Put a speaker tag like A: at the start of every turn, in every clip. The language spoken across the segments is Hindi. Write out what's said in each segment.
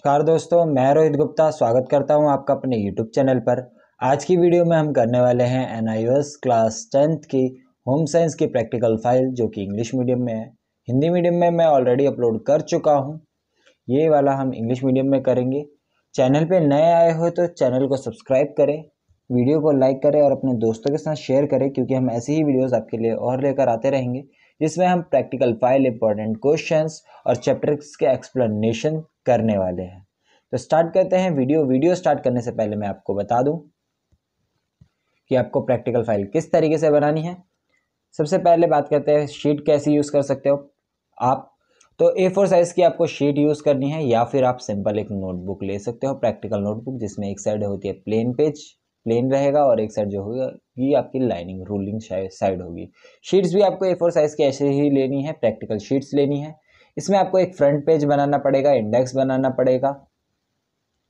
A: नमस्कार दोस्तों मैं रोहित गुप्ता स्वागत करता हूं आपका अपने यूट्यूब चैनल पर आज की वीडियो में हम करने वाले हैं एन क्लास टेंथ की होम साइंस की प्रैक्टिकल फाइल जो कि इंग्लिश मीडियम में है हिंदी मीडियम में मैं ऑलरेडी अपलोड कर चुका हूं ये वाला हम इंग्लिश मीडियम में करेंगे चैनल पर नए आए हो तो चैनल को सब्सक्राइब करें वीडियो को लाइक करें और अपने दोस्तों के साथ शेयर करें क्योंकि हम ऐसी ही वीडियोज़ आपके लिए और लेकर आते रहेंगे जिसमें हम प्रैक्टिकल फाइल इंपॉर्टेंट क्वेश्चन और चैप्टर्स के एक्सप्लेनेशन करने वाले हैं तो स्टार्ट करते हैं वीडियो वीडियो स्टार्ट करने से पहले मैं आपको बता दूं कि आपको प्रैक्टिकल फाइल किस तरीके से बनानी है सबसे पहले बात करते हैं शीट कैसे यूज़ कर सकते हो आप तो ए फोर साइज़ की आपको शीट यूज़ करनी है या फिर आप सिंपल एक नोटबुक ले सकते हो प्रैक्टिकल नोटबुक जिसमें एक साइड होती है प्लेन पेज प्लेन रहेगा और एक साइड जो होगा ये आपकी लाइनिंग रूलिंग साइड होगी शीट्स भी आपको ए फोर साइज़ की ऐसे ही लेनी है प्रैक्टिकल शीट्स लेनी है इसमें आपको एक फ्रंट पेज बनाना पड़ेगा इंडेक्स बनाना पड़ेगा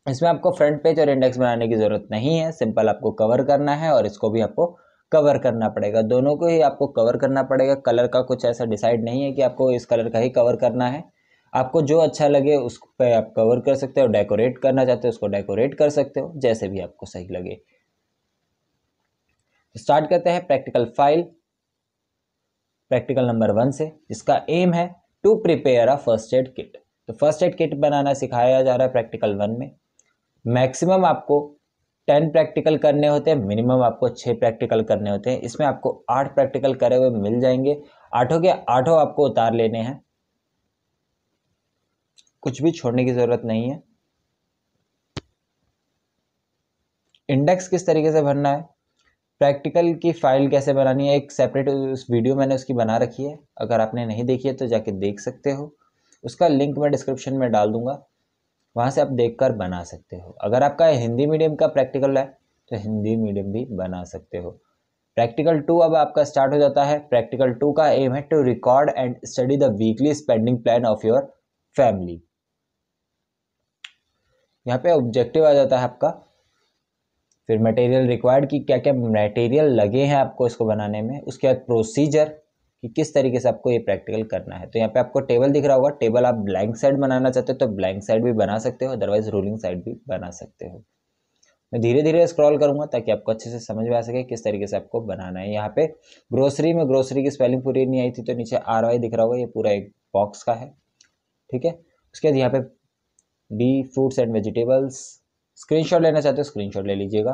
A: इसमें आपको फ्रंट पेज और इंडेक्स बनाने की ज़रूरत नहीं है सिंपल आपको कवर करना है और इसको भी आपको कवर करना पड़ेगा दोनों को ही आपको कवर करना पड़ेगा कलर का कुछ ऐसा डिसाइड नहीं है कि आपको इस कलर का ही कवर करना है आपको जो अच्छा लगे उस पर आप कवर कर सकते हो डेकोरेट करना चाहते हो उसको डेकोरेट कर सकते हो जैसे भी आपको सही लगे स्टार्ट करते हैं practical file practical number one से जिसका एम है to prepare a first aid kit तो फर्स्ट एड किट बनाना सिखाया जा रहा है प्रैक्टिकल वन में मैक्सिमम आपको टेन प्रैक्टिकल करने होते हैं मिनिमम आपको छः प्रैक्टिकल करने होते हैं इसमें आपको आठ प्रैक्टिकल करे हुए मिल जाएंगे आठों के आठों आपको उतार लेने हैं कुछ भी छोड़ने की ज़रूरत नहीं है इंडेक्स किस तरीके से भरना है प्रैक्टिकल की फ़ाइल कैसे बनानी है एक सेपरेट उस वीडियो मैंने उसकी बना रखी है अगर आपने नहीं देखी है तो जाके देख सकते हो उसका लिंक मैं डिस्क्रिप्शन में डाल दूँगा वहाँ से आप देख कर बना सकते हो अगर आपका हिंदी मीडियम का प्रैक्टिकल है तो हिंदी मीडियम भी बना सकते हो प्रैक्टिकल टू अब आपका स्टार्ट हो जाता है प्रैक्टिकल टू का एम है to record and study the weekly spending plan of your family यहाँ पे ऑब्जेक्टिव आ जाता है आपका फिर मटेरियल रिक्वायर्ड कि क्या क्या मटेरियल लगे हैं आपको इसको बनाने में उसके बाद प्रोसीजर कि किस तरीके से आपको ये प्रैक्टिकल करना है तो यहाँ पे आपको टेबल दिख रहा होगा टेबल आप ब्लैंक साइड बनाना चाहते हो तो ब्लैंक साइड भी बना सकते हो अदरवाइज रूलिंग साइड भी बना सकते हो मैं धीरे धीरे स्क्रॉल करूंगा ताकि आपको अच्छे से समझ में आ सके किस तरीके से आपको बनाना है यहाँ पे ग्रोसरी में ग्रोसरी की स्पेलिंग पूरी नहीं आई थी तो नीचे आर वाई दिख रहा होगा ये पूरा एक बॉक्स का है ठीक है उसके बाद यहाँ पे B fruits and vegetables screenshot लेना चाहते हो स्क्रीनशॉट ले लीजिएगा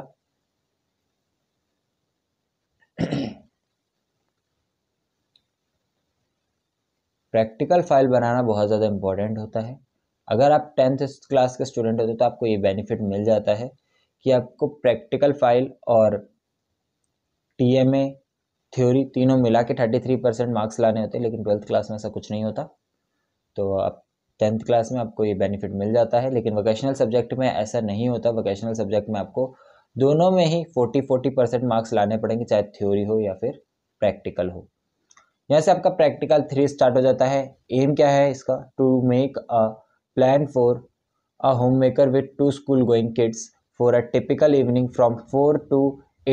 A: प्रैक्टिकल फाइल बनाना बहुत ज़्यादा इंपॉर्टेंट होता है अगर आप टेंथ क्लास के स्टूडेंट होते तो आपको ये बेनिफिट मिल जाता है कि आपको प्रैक्टिकल फाइल और टीएमए थ्योरी तीनों मिला के थर्टी थ्री परसेंट मार्क्स लाने होते हैं लेकिन ट्वेल्थ क्लास में ऐसा कुछ नहीं होता तो आप टेंथ क्लास में आपको ये बेनिफिट मिल जाता है लेकिन वोकेशनल सब्जेक्ट में ऐसा नहीं होता वोकेशनल सब्जेक्ट में आपको दोनों में ही फोर्टी फोर्टी परसेंट मार्क्स लाने पड़ेंगे चाहे थ्योरी हो या फिर प्रैक्टिकल हो यहाँ से आपका प्रैक्टिकल थ्री स्टार्ट हो जाता है एम क्या है इसका to make a plan for a home maker with two school going kids for a typical evening from four to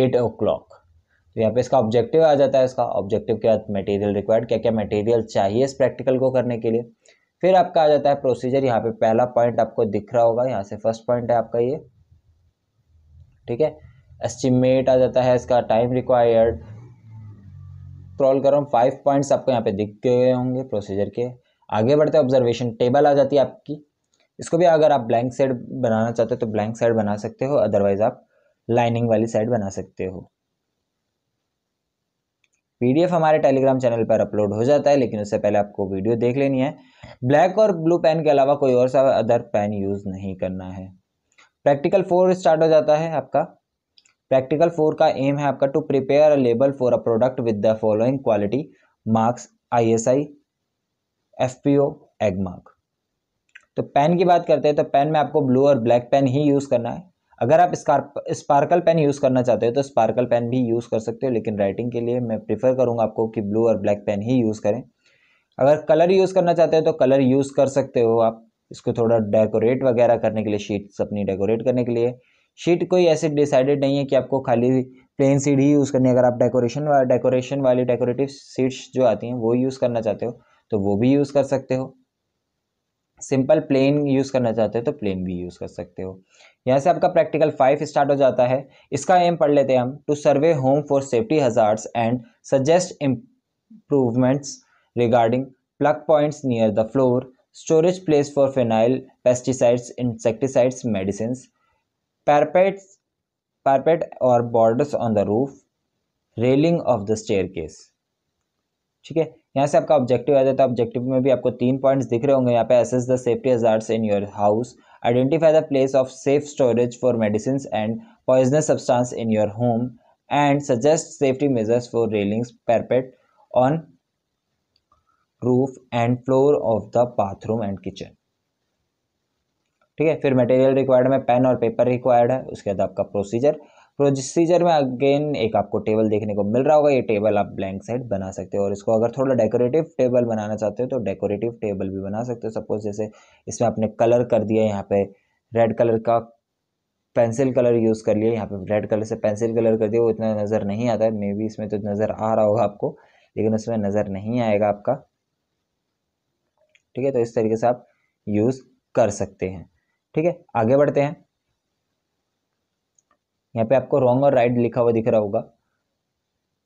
A: eight o'clock तो यहाँ पे इसका ऑब्जेक्टिव आ जाता है इसका ऑब्जेक्टिव के बाद मटेरियल रिक्वायर्ड क्या क्या मटेरियल चाहिए इस प्रैक्टिकल को करने के लिए फिर आपका आ जाता है प्रोसीजर यहाँ पे पहला पॉइंट आपको दिख रहा होगा यहाँ से फर्स्ट पॉइंट है आपका ये ठीक है एस्टिमेट आ जाता है इसका टाइम रिक्वायर्ड क्रॉल करो फाइव पॉइंट्स आपको यहाँ पे दिख गए होंगे प्रोसीजर के आगे बढ़ते ऑब्जर्वेशन टेबल आ जाती है आपकी इसको भी अगर आप ब्लैंक साइड बनाना चाहते हो तो ब्लैंक साइड बना सकते हो अदरवाइज आप लाइनिंग वाली साइड बना सकते हो पीडीएफ हमारे टेलीग्राम चैनल पर अपलोड हो जाता है लेकिन उससे पहले आपको वीडियो देख लेनी है ब्लैक और ब्लू पेन के अलावा कोई और सा अदर पेन यूज़ नहीं करना है प्रैक्टिकल फोर स्टार्ट हो जाता है आपका प्रैक्टिकल फोर का एम है आपका to prepare a label for a product with the following quality marks ISI FPO Agmark तो पेन की बात करते हैं तो पेन में आपको ब्लू और ब्लैक पेन ही यूज़ करना है अगर आप स्पार्कल पेन यूज़ करना चाहते हो तो स्पार्कल पेन भी यूज़ कर सकते हो लेकिन राइटिंग के लिए मैं प्रीफर करूँगा आपको कि ब्लू और ब्लैक पेन ही यूज़ करें अगर कलर यूज़ करना चाहते हो तो कलर यूज़ कर सकते हो आप इसको थोड़ा डेकोरेट वगैरह करने के लिए शीट्स अपनी डेकोरेट करने के लिए शीट कोई ऐसे डिसाइडेड नहीं है कि आपको खाली प्लेन सीट ही यूज़ करनी है अगर आप डेकोरेशन वा, डेकोरेशन वाली डेकोरेटिव सीट्स जो आती हैं वो यूज़ करना चाहते हो तो वो भी यूज़ कर सकते हो सिंपल प्लेन यूज़ करना चाहते हो तो प्लेन भी यूज़ कर सकते हो यहाँ से आपका प्रैक्टिकल फाइव स्टार्ट हो जाता है इसका एम पढ़ लेते हैं हम to survey home for safety hazards and suggest improvements regarding plug points near the floor storage place for phenyl pesticides insecticides medicine parapets parapet और borders on the roof railing of the staircase ठीक है यहाँ से आपका ऑब्जेक्टिव आ जाता है ऑब्जेक्टिव में भी आपको तीन पॉइंट्स दिख रहे होंगे यहाँ पे assess the safety hazards in your house identify the place of safe storage for medicine and poisonous substance in your home and suggest safety measures for railings parapet on roof and floor of the bathroom and kitchen ठीक है फिर मटेरियल रिक्वायर्ड में पेन और पेपर रिक्वायर्ड है उसके बाद आपका प्रोसीजर प्रोसीजर तो में अगेन एक आपको टेबल देखने को मिल रहा होगा ये टेबल आप ब्लैंक साइड बना सकते हो और इसको अगर थोड़ा डेकोरेटिव टेबल बनाना चाहते हो तो डेकोरेटिव टेबल भी बना सकते हो सपोज जैसे इसमें आपने कलर कर दिया यहाँ पे रेड कलर का पेंसिल कलर यूज़ कर लिया यहाँ पे रेड कलर से पेंसिल कलर कर दिया वो इतना नज़र नहीं आता है मे बी इसमें तो नज़र आ रहा होगा आपको लेकिन उसमें नज़र नहीं आएगा आपका ठीक है तो इस तरीके से आप यूज़ कर सकते हैं ठीक है आगे बढ़ते हैं यहाँ पे आपको रॉन्ग और राइट लिखा हुआ दिख रहा होगा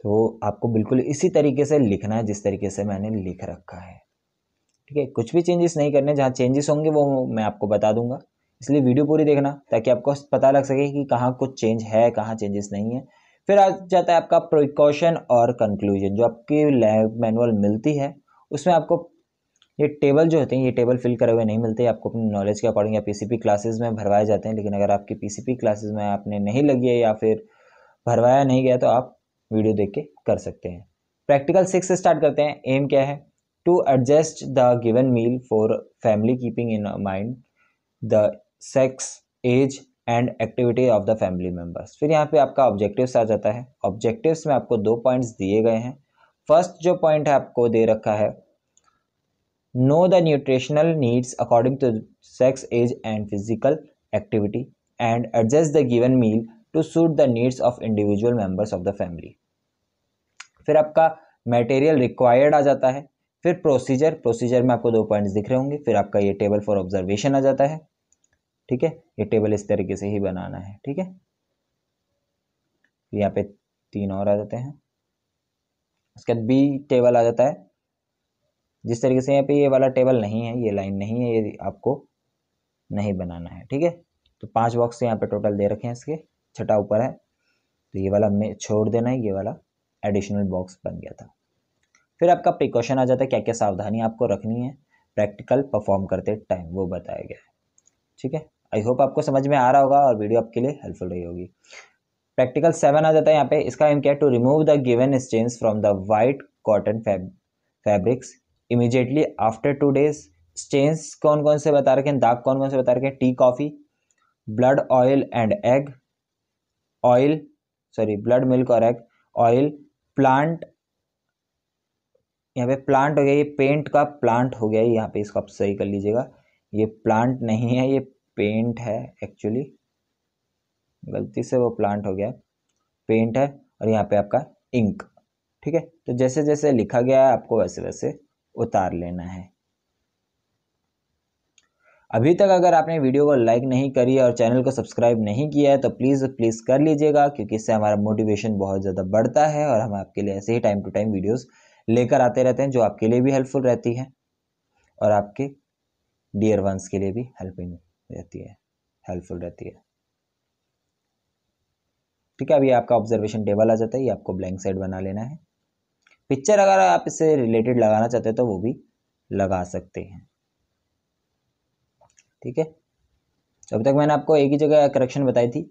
A: तो आपको बिल्कुल इसी तरीके से लिखना है जिस तरीके से मैंने लिख रखा है ठीक है कुछ भी चेंजेस नहीं करने जहाँ चेंजेस होंगे वो मैं आपको बता दूंगा इसलिए वीडियो पूरी देखना ताकि आपको पता लग सके कि कहाँ कुछ चेंज है कहाँ चेंजेस नहीं है फिर आ जाता है आपका प्रिकॉशन और कंक्लूजन जो आपकी लैब मैनुअल मिलती है उसमें आपको ये टेबल जो होते हैं ये टेबल फिल करे हुए नहीं मिलते आपको अपने नॉलेज के अकॉर्डिंग या पी क्लासेस में भरवाए जाते हैं लेकिन अगर आपकी पी क्लासेस में आपने नहीं लगी है या फिर भरवाया नहीं गया तो आप वीडियो देख के कर सकते हैं प्रैक्टिकल सिक्स स्टार्ट करते हैं एम क्या है to adjust the given meal for family keeping in mind the sex age and activity of the family members फिर यहाँ पे आपका ऑब्जेक्टिव्स आ जाता है ऑब्जेक्टिव्स में आपको दो पॉइंट्स दिए गए हैं फर्स्ट जो पॉइंट है आपको दे रखा है know the nutritional needs according to sex age and physical activity and adjust the given meal to suit the needs of individual members of the family फिर आपका मेटेरियल रिक्वायर्ड आ जाता है फिर प्रोसीजर प्रोसीजर में आपको दो पॉइंट्स दिख रहे होंगे फिर आपका ये टेबल फॉर ऑब्जर्वेशन आ जाता है ठीक है ये टेबल इस तरीके से ही बनाना है ठीक है यहाँ पे तीन और आ जाते हैं उसके बाद बी टेबल आ जाता है जिस तरीके से यहाँ पे ये वाला टेबल नहीं है ये लाइन नहीं है ये आपको नहीं बनाना है ठीक है तो पांच बॉक्स यहाँ पे टोटल दे रखे हैं इसके छठा ऊपर है तो ये वाला में छोड़ देना है ये वाला एडिशनल बॉक्स बन गया था फिर आपका प्रिकॉशन आ जाता है क्या क्या सावधानी आपको रखनी है प्रैक्टिकल परफॉर्म करते टाइम वो बताया गया है ठीक है आई होप आपको समझ में आ रहा होगा और वीडियो आपके लिए हेल्पफुल रही होगी प्रैक्टिकल सेवन आ जाता है यहाँ पे इसका एम क्या to remove the given stains from the white cotton fabrics immediately after two days stains कौन कौन से बता रखे हैं दाग कौन कौन से बता रखे हैं tea coffee blood oil and egg oil sorry blood milk और एग ऑयल प्लांट यहाँ पे प्लांट हो गया ये पेंट का प्लांट हो गया यहाँ पे इसको आप सही कर लीजिएगा ये प्लांट नहीं है ये पेंट है एक्चुअली गलती से वो प्लांट हो गया पेंट है और यहाँ पे आपका इंक ठीक है तो जैसे जैसे लिखा गया है आपको वैसे वैसे उतार लेना है अभी तक अगर आपने वीडियो को लाइक नहीं करी और चैनल को सब्सक्राइब नहीं किया है तो प्लीज़ प्लीज़ कर लीजिएगा क्योंकि इससे हमारा मोटिवेशन बहुत ज़्यादा बढ़ता है और हम आपके लिए ऐसे ही टाइम टू टाइम वीडियोस लेकर आते रहते हैं जो आपके लिए भी हेल्पफुल रहती है और आपके डियर वंस के लिए भी हेल्पिंग रहती है हेल्पफुल रहती है ठीक है अभी आपका ऑब्जर्वेशन टेबल आ जाता है ये आपको ब्लैंक साइड बना लेना है पिक्चर अगर आप इससे रिलेटेड लगाना चाहते हैं तो वो भी लगा सकते हैं ठीक है तो अब तक मैंने आपको एक ही जगह करेक्शन बताई थी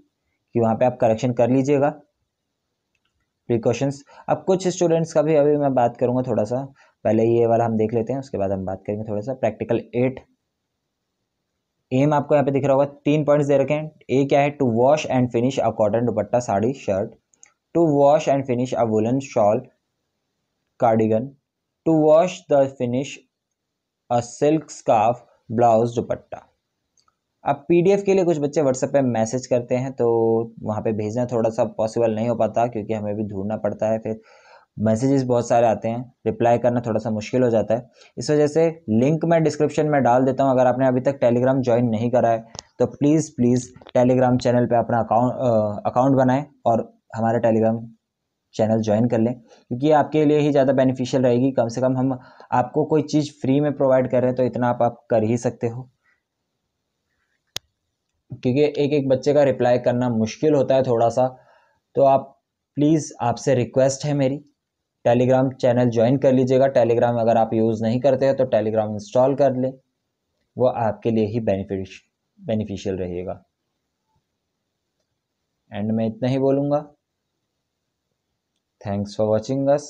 A: कि वहाँ पे आप करेक्शन कर लीजिएगा प्रिकॉशंस अब कुछ स्टूडेंट्स का भी अभी मैं बात करूँगा थोड़ा सा पहले ये वाला हम देख लेते हैं उसके बाद हम बात करेंगे थोड़ा सा प्रैक्टिकल एट एम आपको यहाँ पे दिख रहा होगा तीन पॉइंट्स दे रखे हैं ए क्या है to wash and finish a cotton dupatta sari shirt to wash and finish a woollen shawl cardigan to wash the finish a silk scarf blouse dupatta अब पीडीएफ के लिए कुछ बच्चे व्हाट्सएप पे मैसेज करते हैं तो वहाँ पे भेजना थोड़ा सा पॉसिबल नहीं हो पाता क्योंकि हमें भी ढूंढना पड़ता है फिर मैसेजेस बहुत सारे आते हैं रिप्लाई करना थोड़ा सा मुश्किल हो जाता है इस वजह से लिंक मैं डिस्क्रिप्शन में डाल देता हूँ अगर आपने अभी तक टेलीग्राम ज्वाइन नहीं करा है तो प्लीज़ प्लीज़ टेलीग्राम चैनल पर अपना अकाउंट अकाउंट बनाएं और हमारे टेलीग्राम चैनल ज्वाइन कर लें क्योंकि आपके लिए ही ज़्यादा बेनिफिशियल रहेगी कम से कम हम आपको कोई चीज़ फ्री में प्रोवाइड कर रहे हैं तो इतना आप, आप कर ही सकते हो क्योंकि एक एक बच्चे का रिप्लाई करना मुश्किल होता है थोड़ा सा तो आप प्लीज़ आपसे रिक्वेस्ट है मेरी टेलीग्राम चैनल ज्वाइन कर लीजिएगा टेलीग्राम अगर आप यूज़ नहीं करते हैं तो टेलीग्राम इंस्टॉल कर लें वो आपके लिए ही बेनिफिश बेनिफिशियल रहेगा एंड मैं इतना ही बोलूँगा थैंक्स फॉर वॉचिंग अस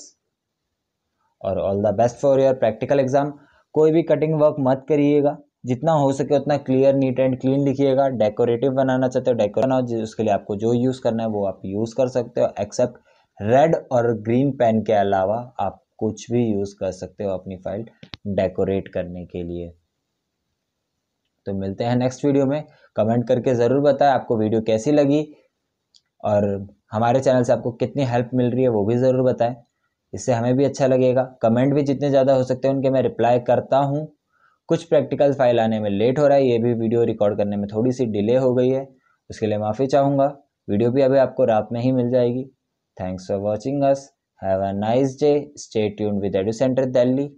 A: और all the best for your practical exam कोई भी कटिंग वर्क मत करिएगा जितना हो सके उतना क्लियर नीट एंड क्लीन लिखिएगा डेकोरेटिव बनाना चाहते हो डेकोर बनाओ उसके लिए आपको जो यूज़ करना है वो आप यूज़ कर सकते हो एक्सेप्ट रेड और ग्रीन पेन के अलावा आप कुछ भी यूज़ कर सकते हो अपनी फाइल डेकोरेट करने के लिए तो मिलते हैं नेक्स्ट वीडियो में कमेंट करके ज़रूर बताएं आपको वीडियो कैसी लगी और हमारे चैनल से आपको कितनी हेल्प मिल रही है वो भी ज़रूर बताएं इससे हमें भी अच्छा लगेगा कमेंट भी जितने ज़्यादा हो सकते हैं उनके मैं रिप्लाई करता हूँ कुछ प्रैक्टिकल फाइल आने में लेट हो रहा है ये भी वीडियो रिकॉर्ड करने में थोड़ी सी डिले हो गई है उसके लिए माफ़ी चाहूँगा वीडियो भी अभी आपको रात में ही मिल जाएगी thanks for watching us have a nice day stay tuned with Edu Centre Delhi